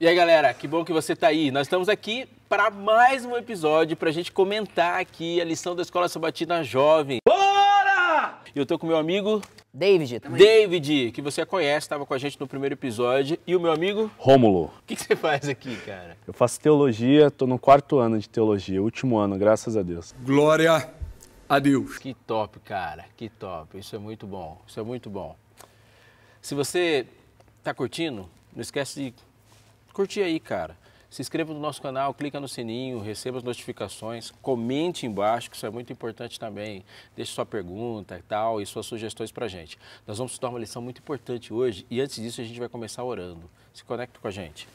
E aí, galera, que bom que você está aí. Nós estamos aqui para mais um episódio para a gente comentar aqui a lição da Escola Sabatina Jovem. Bora! Eu estou com meu amigo David. Também. David, que você conhece, estava com a gente no primeiro episódio. E o meu amigo? Rômulo. O que, que, você faz aqui, cara? Eu faço teologia, estou no quarto ano de teologia, último ano, graças a Deus. Glória a Deus. Que top, cara, que top. Isso é muito bom, isso é muito bom. Se você está curtindo, não esquece de curtir aí, cara. Se inscreva no nosso canal, clica no sininho, receba as notificações, comente embaixo, que isso é muito importante também. Deixe sua pergunta e tal, e suas sugestões pra gente. Nós vamos estudar uma lição muito importante hoje, e antes disso a gente vai começar orando. Se conecta com a gente.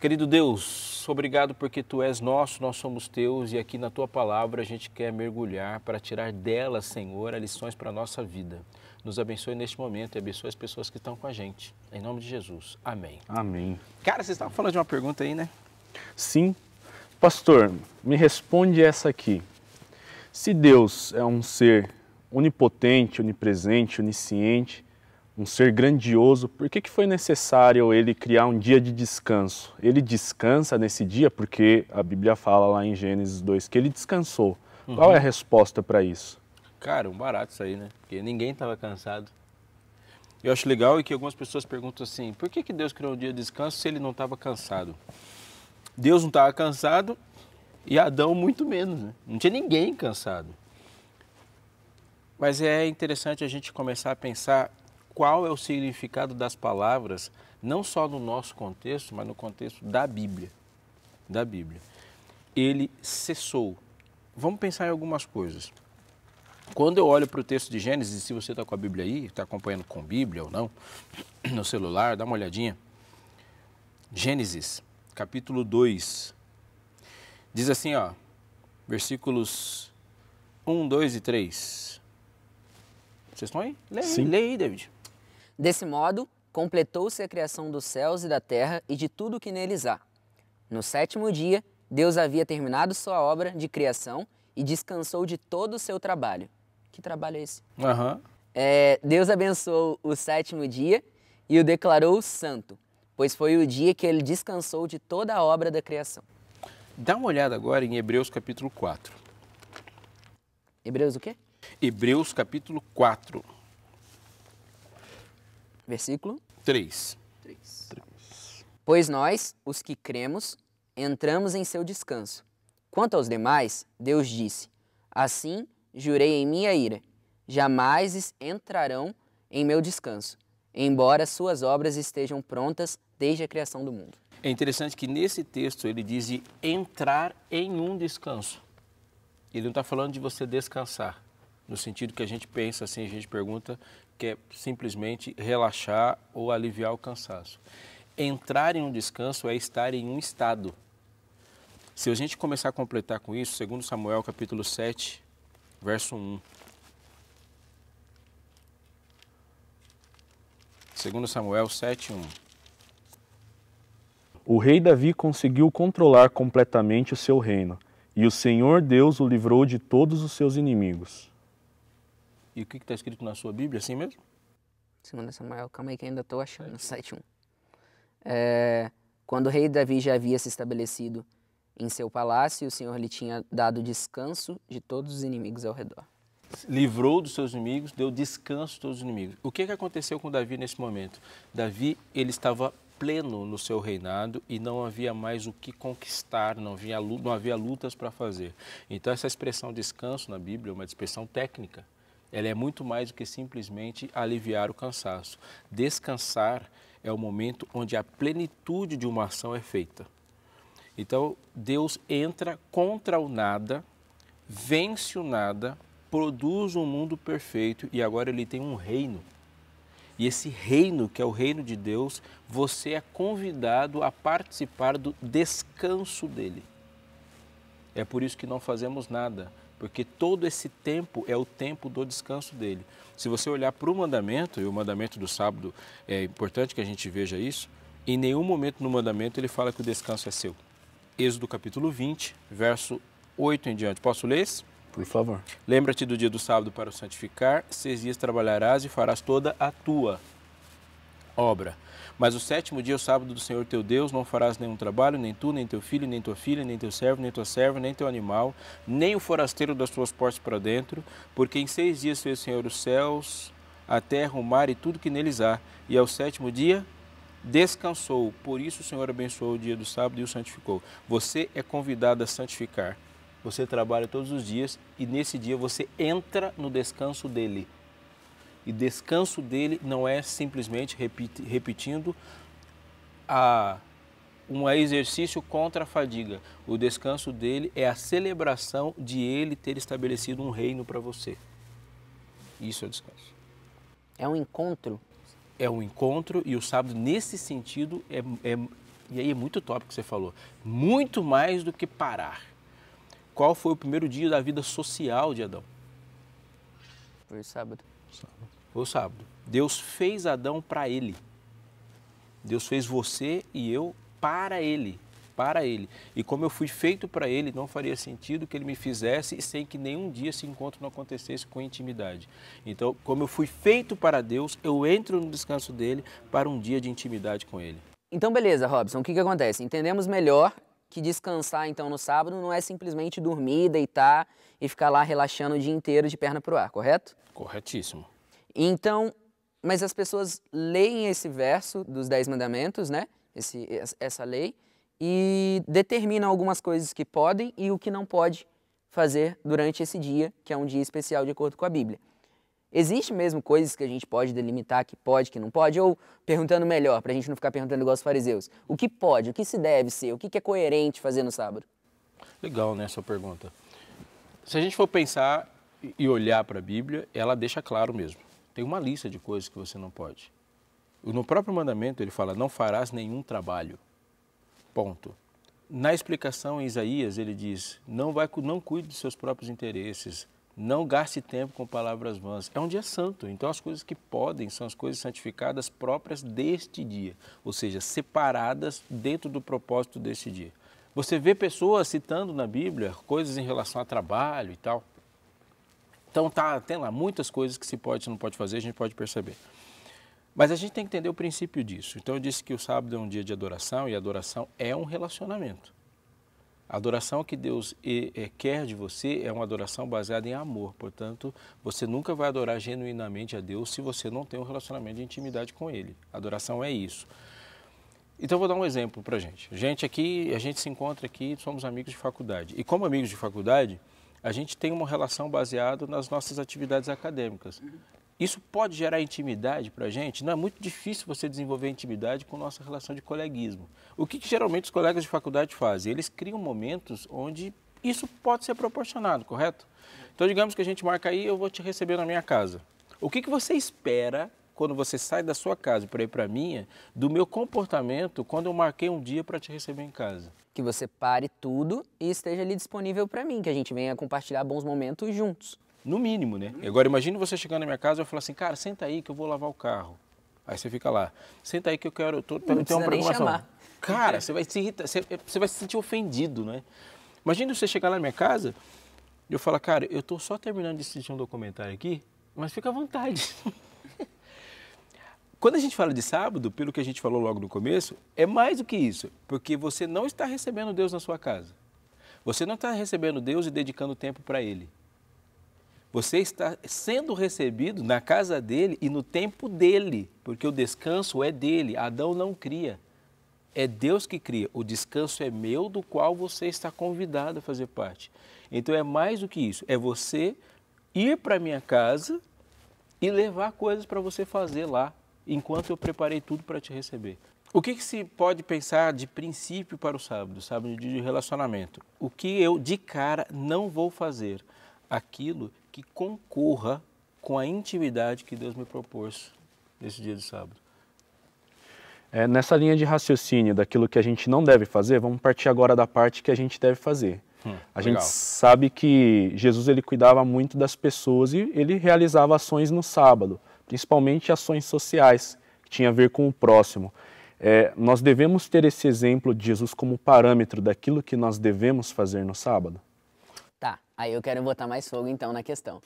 Querido Deus, obrigado porque Tu és nosso, nós somos Teus e aqui na Tua palavra a gente quer mergulhar para tirar dela, Senhor, as lições para a nossa vida nos abençoe neste momento e abençoe as pessoas que estão com a gente. Em nome de Jesus. Amém. Amém. Cara, vocês estavam falando de uma pergunta aí, né? Sim. Pastor, me responde essa aqui. Se Deus é um ser onipotente, onipresente, onisciente, um ser grandioso, por que, que foi necessário ele criar um dia de descanso? Ele descansa nesse dia porque a Bíblia fala lá em Gênesis 2 que ele descansou. Uhum. Qual é a uhum. resposta para isso? Cara, um barato isso aí, né? Porque ninguém estava cansado. Eu acho legal e é que algumas pessoas perguntam assim: por que, que Deus criou um dia de descanso se ele não estava cansado? Deus não estava cansado e Adão muito menos, né? Não tinha ninguém cansado. Mas é interessante a gente começar a pensar qual é o significado das palavras, não só no nosso contexto, mas no contexto da Bíblia. Da Bíblia. Ele cessou. Vamos pensar em algumas coisas. Quando eu olho para o texto de Gênesis, se você está com a Bíblia aí, está acompanhando com Bíblia ou não, no celular, dá uma olhadinha. Gênesis, capítulo 2. Diz assim, ó, versículos 1, 2 e 3. Vocês estão aí? Lê, Sim. lê aí, David. Desse modo, completou-se a criação dos céus e da terra e de tudo o que neles há. No sétimo dia, Deus havia terminado sua obra de criação e descansou de todo o seu trabalho que trabalho é esse? Uhum. É, Deus abençoou o sétimo dia e o declarou santo, pois foi o dia que ele descansou de toda a obra da criação. Dá uma olhada agora em Hebreus capítulo 4. Hebreus o quê? Hebreus capítulo 4. Versículo 3. 3. 3. Pois nós, os que cremos, entramos em seu descanso. Quanto aos demais, Deus disse: Assim jurei em minha ira: jamais entrarão em meu descanso, embora suas obras estejam prontas desde a criação do mundo. É interessante que nesse texto ele diz de entrar em um descanso. Ele não está falando de você descansar, no sentido que a gente pensa assim, a gente pergunta, que é simplesmente relaxar ou aliviar o cansaço. Entrar em um descanso é estar em um estado. Se a gente começar a completar com isso, segundo Samuel capítulo 7, verso 1. 2 Samuel 7, 1. O rei Davi conseguiu controlar completamente o seu reino, e o Senhor Deus o livrou de todos os seus inimigos. E o que está escrito na sua Bíblia, assim mesmo? 2 Samuel, calma aí que ainda estou achando, 7.1. É, quando o rei Davi já havia se estabelecido em seu palácio e o Senhor lhe tinha dado descanso de todos os inimigos ao redor. Livrou dos seus inimigos, deu descanso a todos os inimigos. O que, que aconteceu com Davi nesse momento? Davi, ele estava pleno no seu reinado e não havia mais o que conquistar, não havia, não havia lutas para fazer. Então, essa expressão descanso na Bíblia é uma expressão técnica. Ela é muito mais do que simplesmente aliviar o cansaço. Descansar é o momento onde a plenitude de uma ação é feita. Então, Deus entra contra o nada, vence o nada, produz um mundo perfeito e agora ele tem um reino. E esse reino, que é o reino de Deus, você é convidado a participar do descanso dele. É por isso que não fazemos nada, porque todo esse tempo é o tempo do descanso dele. Se você olhar para o mandamento, e o mandamento do sábado é importante que a gente veja isso, em nenhum momento no mandamento ele fala que o descanso é seu. Êxodo capítulo 20, verso 8 em diante. Posso ler esse? Por favor. Lembra-te do dia do sábado para o santificar, seis dias trabalharás e farás toda a tua obra. Mas o sétimo dia, o sábado do Senhor teu Deus, não farás nenhum trabalho, nem tu, nem teu filho, nem tua filha, nem teu servo, nem tua serva, nem teu animal, nem o forasteiro das tuas portas para dentro, porque em seis dias fez o Senhor os céus, a terra, o mar e tudo que neles há, e ao sétimo dia descansou, por isso o Senhor abençoou o dia do sábado e o santificou. Você é convidado a santificar. Você trabalha todos os dias e nesse dia você entra no descanso dele. E descanso dele não é simplesmente repetindo a um exercício contra a fadiga. O descanso dele é a celebração de ele ter estabelecido um reino para você. Isso é descanso. É um encontro é um encontro e o sábado, nesse sentido, é, é e aí é muito top que você falou, muito mais do que parar. Qual foi o primeiro dia da vida social de Adão? Foi sábado. sábado. Foi o sábado. Deus fez Adão para ele. Deus fez você e eu para ele para ele. E como eu fui feito para ele, não faria sentido que ele me fizesse sem que nenhum dia esse encontro não acontecesse com intimidade. Então, como eu fui feito para Deus, eu entro no descanso dele para um dia de intimidade com ele. Então, beleza, Robson, o que, que acontece? Entendemos melhor que descansar então no sábado não é simplesmente dormir, deitar e ficar lá relaxando o dia inteiro de perna para o ar, correto? Corretíssimo. Então, mas as pessoas leem esse verso dos Dez Mandamentos, né? Esse, essa lei, e determina algumas coisas que podem e o que não pode fazer durante esse dia, que é um dia especial de acordo com a Bíblia. Existe mesmo coisas que a gente pode delimitar que pode, que não pode? Ou, perguntando melhor, para a gente não ficar perguntando igual os fariseus, o que pode, o que se deve ser, o que é coerente fazer no sábado? Legal, né, essa pergunta. Se a gente for pensar e olhar para a Bíblia, ela deixa claro mesmo. Tem uma lista de coisas que você não pode. No próprio mandamento, ele fala: não farás nenhum trabalho. Ponto. Na explicação em Isaías, ele diz: não, vai, não cuide dos seus próprios interesses, não gaste tempo com palavras vãs. É um dia santo, então as coisas que podem são as coisas santificadas próprias deste dia, ou seja, separadas dentro do propósito deste dia. Você vê pessoas citando na Bíblia coisas em relação a trabalho e tal. Então tá, tem lá muitas coisas que se pode e não pode fazer, a gente pode perceber. Mas a gente tem que entender o princípio disso. Então eu disse que o sábado é um dia de adoração e adoração é um relacionamento. A adoração que Deus quer de você é uma adoração baseada em amor. Portanto, você nunca vai adorar genuinamente a Deus se você não tem um relacionamento de intimidade com Ele. A adoração é isso. Então vou dar um exemplo para gente. Gente aqui, a gente se encontra aqui, somos amigos de faculdade. E como amigos de faculdade, a gente tem uma relação baseada nas nossas atividades acadêmicas. Isso pode gerar intimidade para a gente? Não é muito difícil você desenvolver intimidade com nossa relação de coleguismo. O que, que geralmente os colegas de faculdade fazem? Eles criam momentos onde isso pode ser proporcionado, correto? Então, digamos que a gente marca aí, eu vou te receber na minha casa. O que, que você espera quando você sai da sua casa para ir para a minha, do meu comportamento quando eu marquei um dia para te receber em casa? Que você pare tudo e esteja ali disponível para mim, que a gente venha compartilhar bons momentos juntos. No mínimo, né? Uhum. agora imagine você chegando na minha casa e eu falar assim, cara, senta aí que eu vou lavar o carro. Aí você fica lá, senta aí que eu quero, eu tô, tô, não tenho uma programação. Nem Cara, você vai se irritar, você, você vai se sentir ofendido, né? Imagina você chegar lá na minha casa e eu falar, cara, eu tô só terminando de assistir um documentário aqui, mas fica à vontade. Quando a gente fala de sábado, pelo que a gente falou logo no começo, é mais do que isso, porque você não está recebendo Deus na sua casa. Você não está recebendo Deus e dedicando tempo para Ele. Você está sendo recebido na casa dele e no tempo dele, porque o descanso é dele. Adão não cria. É Deus que cria. O descanso é meu, do qual você está convidado a fazer parte. Então é mais do que isso. É você ir para minha casa e levar coisas para você fazer lá, enquanto eu preparei tudo para te receber. O que, que, se pode pensar de princípio para o sábado, sábado é de relacionamento? O que eu de cara não vou fazer? Aquilo que concorra com a intimidade que Deus me propôs nesse dia de sábado. É, nessa linha de raciocínio daquilo que a gente não deve fazer, vamos partir agora da parte que a gente deve fazer. Hum, a legal. gente sabe que Jesus ele cuidava muito das pessoas e ele realizava ações no sábado, principalmente ações sociais que tinha a ver com o próximo. É, nós devemos ter esse exemplo de Jesus como parâmetro daquilo que nós devemos fazer no sábado. Tá, aí eu quero botar mais fogo então na questão.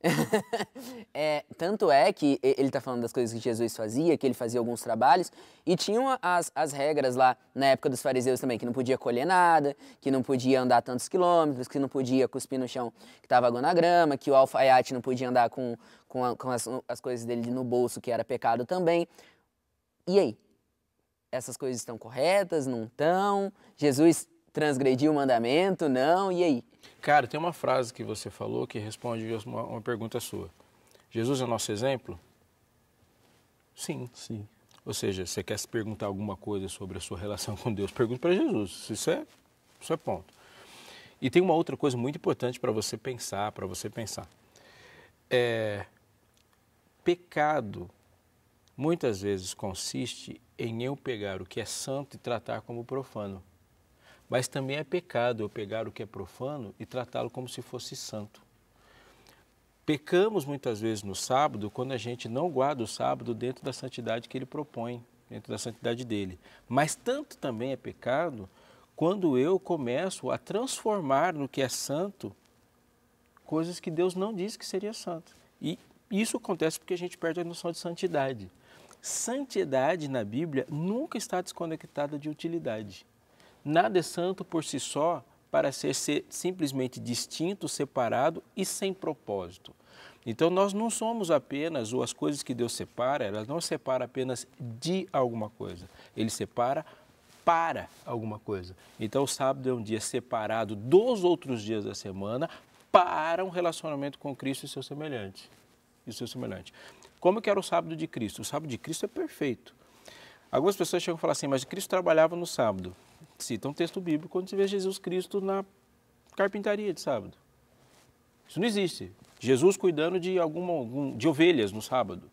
é, tanto é que ele está falando das coisas que Jesus fazia, que ele fazia alguns trabalhos, e tinham as, as regras lá na época dos fariseus também, que não podia colher nada, que não podia andar tantos quilômetros, que não podia cuspir no chão que estava água na grama, que o alfaiate não podia andar com, com, a, com as, as coisas dele no bolso, que era pecado também. E aí? Essas coisas estão corretas? Não estão? Jesus transgrediu o mandamento, não, e aí? Cara, tem uma frase que você falou que responde uma, uma pergunta sua. Jesus é nosso exemplo? Sim. Sim. Ou seja, você quer se perguntar alguma coisa sobre a sua relação com Deus, pergunte para Jesus. Isso é, isso é ponto. E tem uma outra coisa muito importante para você pensar, para você pensar. É, pecado muitas vezes consiste em eu pegar o que é santo e tratar como profano. Mas também é pecado eu pegar o que é profano e tratá-lo como se fosse santo. Pecamos muitas vezes no sábado quando a gente não guarda o sábado dentro da santidade que ele propõe, dentro da santidade dele. Mas tanto também é pecado quando eu começo a transformar no que é santo coisas que Deus não disse que seria santo. E isso acontece porque a gente perde a noção de santidade. Santidade na Bíblia nunca está desconectada de utilidade. Nada é santo por si só para ser, ser simplesmente distinto, separado e sem propósito. Então nós não somos apenas, ou as coisas que Deus separa, elas não separa apenas de alguma coisa, ele separa para alguma coisa. Então o sábado é um dia separado dos outros dias da semana para um relacionamento com Cristo e seu semelhante. E seu semelhante. Como que era o sábado de Cristo? O sábado de Cristo é perfeito. Algumas pessoas chegam a falar assim, mas Cristo trabalhava no sábado cita um texto bíblico quando se vê Jesus Cristo na carpintaria de sábado. Isso não existe. Jesus cuidando de, alguma, algum, de ovelhas no sábado.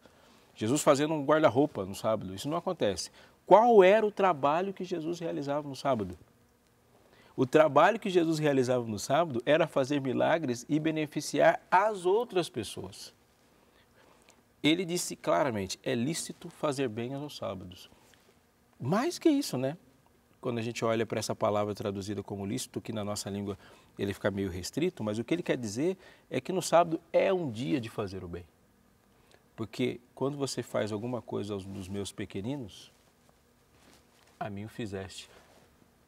Jesus fazendo um guarda-roupa no sábado. Isso não acontece. Qual era o trabalho que Jesus realizava no sábado? O trabalho que Jesus realizava no sábado era fazer milagres e beneficiar as outras pessoas. Ele disse claramente: é lícito fazer bem aos sábados. Mais que isso, né? quando a gente olha para essa palavra traduzida como lícito, que na nossa língua ele fica meio restrito, mas o que ele quer dizer é que no sábado é um dia de fazer o bem. Porque quando você faz alguma coisa aos dos meus pequeninos, a mim o fizeste.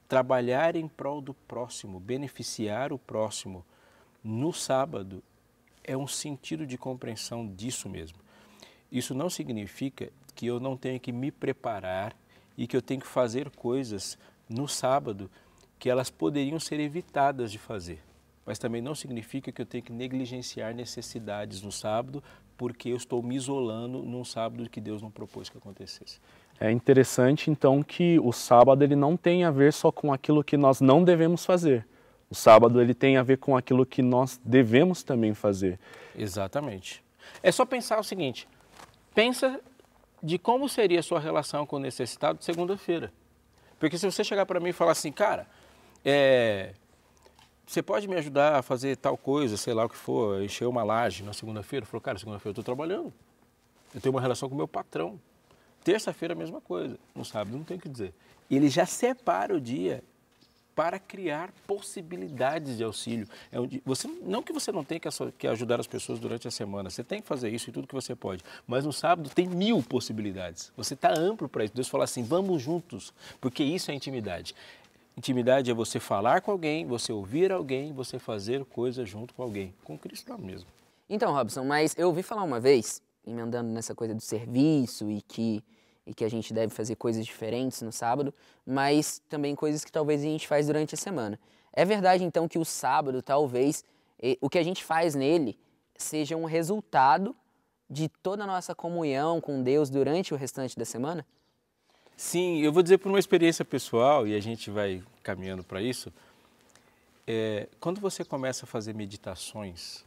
Trabalhar em prol do próximo, beneficiar o próximo no sábado é um sentido de compreensão disso mesmo. Isso não significa que eu não tenha que me preparar e que eu tenho que fazer coisas no sábado que elas poderiam ser evitadas de fazer. Mas também não significa que eu tenho que negligenciar necessidades no sábado, porque eu estou me isolando num sábado que Deus não propôs que acontecesse. É interessante então que o sábado ele não tem a ver só com aquilo que nós não devemos fazer. O sábado ele tem a ver com aquilo que nós devemos também fazer. Exatamente. É só pensar o seguinte: pensa de como seria a sua relação com o necessitado segunda-feira. Porque se você chegar para mim e falar assim, cara, é, você pode me ajudar a fazer tal coisa, sei lá o que for, encher uma laje na segunda-feira? Eu falo, cara, segunda-feira eu estou trabalhando, eu tenho uma relação com o meu patrão. Terça-feira é a mesma coisa, não sabe, não tem o que dizer. E ele já separa o dia para criar possibilidades de auxílio. É onde você, não que você não tenha que, que ajudar as pessoas durante a semana, você tem que fazer isso e tudo que você pode, mas no sábado tem mil possibilidades. Você está amplo para isso. Deus fala assim: vamos juntos, porque isso é intimidade. Intimidade é você falar com alguém, você ouvir alguém, você fazer coisa junto com alguém, com Cristo mesmo. Então, Robson, mas eu ouvi falar uma vez, emendando nessa coisa do serviço e que e que a gente deve fazer coisas diferentes no sábado, mas também coisas que talvez a gente faz durante a semana. É verdade então que o sábado talvez o que a gente faz nele seja um resultado de toda a nossa comunhão com Deus durante o restante da semana? Sim, eu vou dizer por uma experiência pessoal e a gente vai caminhando para isso. É, quando você começa a fazer meditações,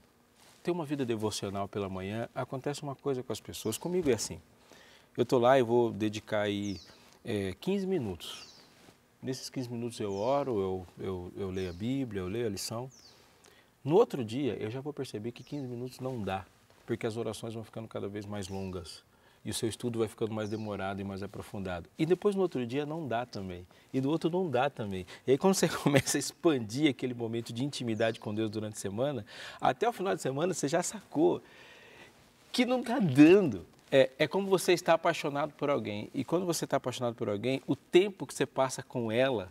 ter uma vida devocional pela manhã, acontece uma coisa com as pessoas. Comigo é assim. Eu estou lá e vou dedicar aí é, 15 minutos. Nesses 15 minutos eu oro, eu, eu, eu leio a Bíblia, eu leio a lição. No outro dia eu já vou perceber que 15 minutos não dá, porque as orações vão ficando cada vez mais longas e o seu estudo vai ficando mais demorado e mais aprofundado. E depois no outro dia não dá também, e no outro não dá também. E aí quando você começa a expandir aquele momento de intimidade com Deus durante a semana, até o final de semana você já sacou que não está dando, é, é como você está apaixonado por alguém. E quando você está apaixonado por alguém, o tempo que você passa com ela,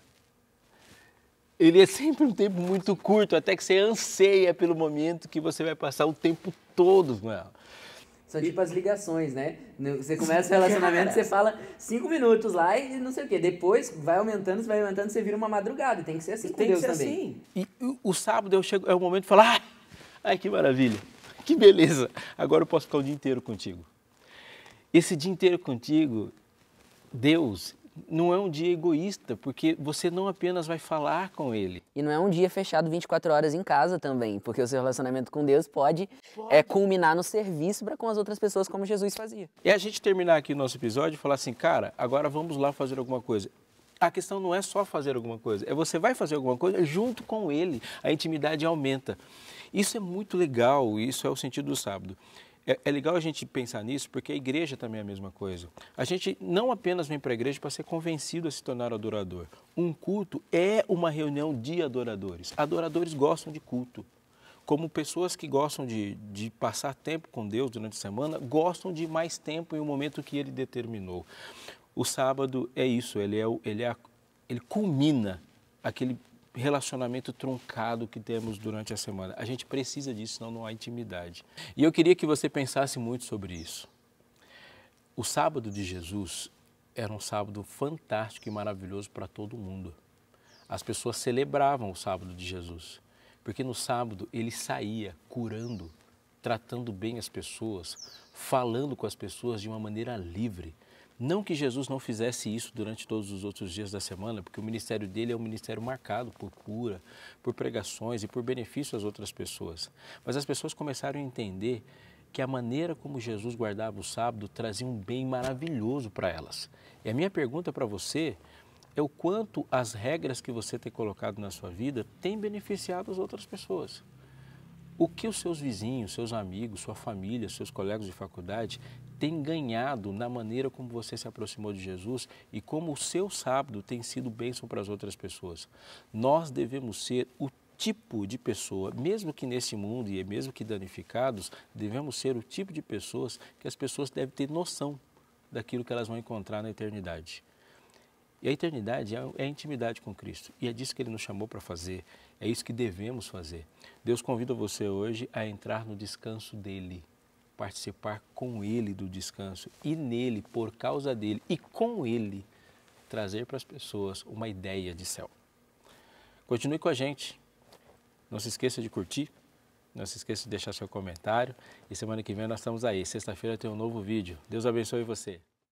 ele é sempre um tempo muito curto, até que você anseia pelo momento que você vai passar o tempo todo com ela. São tipo as ligações, né? Você começa o relacionamento, você fala cinco minutos lá e não sei o quê. Depois vai aumentando, vai aumentando, você vira uma madrugada. Tem que ser assim Tem que ser também. Assim. E o sábado eu chego, é o momento de falar, ah, ai que maravilha, que beleza, agora eu posso ficar o dia inteiro contigo. Esse dia inteiro contigo, Deus, não é um dia egoísta, porque você não apenas vai falar com Ele. E não é um dia fechado 24 horas em casa também, porque o seu relacionamento com Deus pode, pode. É, culminar no serviço para com as outras pessoas, como Jesus fazia. E a gente terminar aqui o nosso episódio e falar assim, cara, agora vamos lá fazer alguma coisa. A questão não é só fazer alguma coisa, é você vai fazer alguma coisa junto com Ele, a intimidade aumenta. Isso é muito legal, isso é o sentido do sábado. É, é legal a gente pensar nisso, porque a igreja também é a mesma coisa. A gente não apenas vem para a igreja para ser convencido a se tornar adorador. Um culto é uma reunião de adoradores. Adoradores gostam de culto como pessoas que gostam de, de, passar tempo com Deus durante a semana, gostam de mais tempo em um momento que Ele determinou. O sábado é isso, ele, é, ele, é, ele culmina aquele relacionamento truncado que temos durante a semana. A gente precisa disso, senão não há intimidade. E eu queria que você pensasse muito sobre isso. O sábado de Jesus era um sábado fantástico e maravilhoso para todo mundo. As pessoas celebravam o sábado de Jesus, porque no sábado ele saía curando, tratando bem as pessoas, falando com as pessoas de uma maneira livre não que Jesus não fizesse isso durante todos os outros dias da semana, porque o ministério dele é um ministério marcado por cura, por pregações e por benefício às outras pessoas. Mas as pessoas começaram a entender que a maneira como Jesus guardava o sábado trazia um bem maravilhoso para elas. E a minha pergunta para você é o quanto as regras que você tem colocado na sua vida têm beneficiado as outras pessoas. O que os seus vizinhos, seus amigos, sua família, seus colegas de faculdade tem ganhado na maneira como você se aproximou de Jesus e como o seu sábado tem sido bênção para as outras pessoas. Nós devemos ser o tipo de pessoa, mesmo que nesse mundo e é mesmo que danificados, devemos ser o tipo de pessoas que as pessoas devem ter noção daquilo que elas vão encontrar na eternidade. E a eternidade é, é a intimidade com Cristo. E é disso que Ele nos chamou para fazer. É isso que devemos fazer. Deus convida você hoje a entrar no descanso dele participar com Ele do descanso e nele, por causa dele e com Ele, trazer para as pessoas uma ideia de céu. Continue com a gente. Não se esqueça de curtir, não se esqueça de deixar seu comentário. E semana que vem nós estamos aí. Sexta-feira tem um novo vídeo. Deus abençoe você.